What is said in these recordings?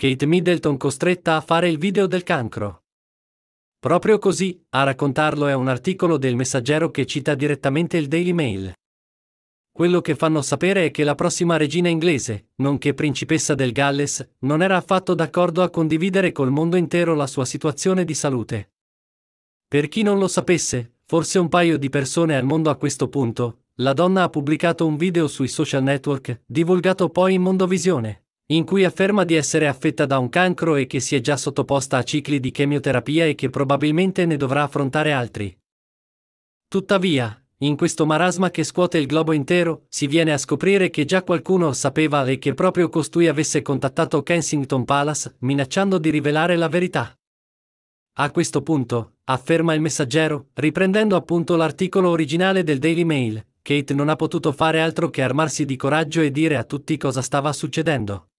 Kate Middleton costretta a fare il video del cancro. Proprio così, a raccontarlo è un articolo del Messaggero che cita direttamente il Daily Mail. Quello che fanno sapere è che la prossima regina inglese, nonché principessa del Galles, non era affatto d'accordo a condividere col mondo intero la sua situazione di salute. Per chi non lo sapesse, forse un paio di persone al mondo a questo punto, la donna ha pubblicato un video sui social network, divulgato poi in Mondovisione in cui afferma di essere affetta da un cancro e che si è già sottoposta a cicli di chemioterapia e che probabilmente ne dovrà affrontare altri. Tuttavia, in questo marasma che scuote il globo intero, si viene a scoprire che già qualcuno sapeva e che proprio costui avesse contattato Kensington Palace, minacciando di rivelare la verità. A questo punto, afferma il messaggero, riprendendo appunto l'articolo originale del Daily Mail, Kate non ha potuto fare altro che armarsi di coraggio e dire a tutti cosa stava succedendo.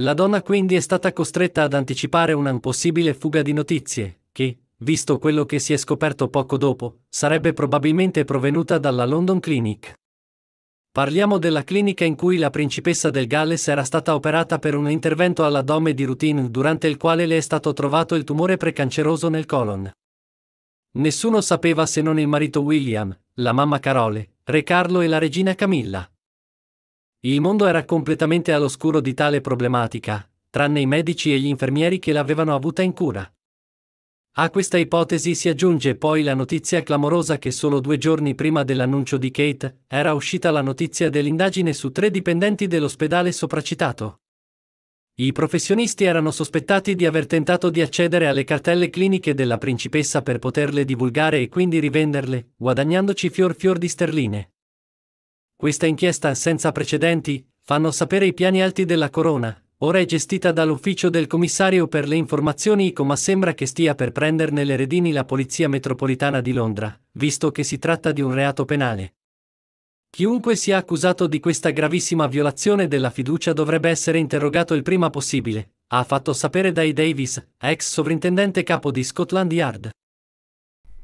La donna quindi è stata costretta ad anticipare una possibile fuga di notizie, che, visto quello che si è scoperto poco dopo, sarebbe probabilmente provenuta dalla London Clinic. Parliamo della clinica in cui la principessa del Galles era stata operata per un intervento all'addome di routine durante il quale le è stato trovato il tumore precanceroso nel colon. Nessuno sapeva se non il marito William, la mamma Carole, Re Carlo e la regina Camilla. Il mondo era completamente all'oscuro di tale problematica, tranne i medici e gli infermieri che l'avevano avuta in cura. A questa ipotesi si aggiunge poi la notizia clamorosa che solo due giorni prima dell'annuncio di Kate era uscita la notizia dell'indagine su tre dipendenti dell'ospedale sopracitato. I professionisti erano sospettati di aver tentato di accedere alle cartelle cliniche della principessa per poterle divulgare e quindi rivenderle, guadagnandoci fior fior di sterline. Questa inchiesta senza precedenti, fanno sapere i piani alti della corona, ora è gestita dall'ufficio del commissario per le informazioni ICO ma sembra che stia per prenderne le redini la Polizia Metropolitana di Londra, visto che si tratta di un reato penale. Chiunque sia accusato di questa gravissima violazione della fiducia dovrebbe essere interrogato il prima possibile, ha fatto sapere Dai Davis, ex sovrintendente capo di Scotland Yard.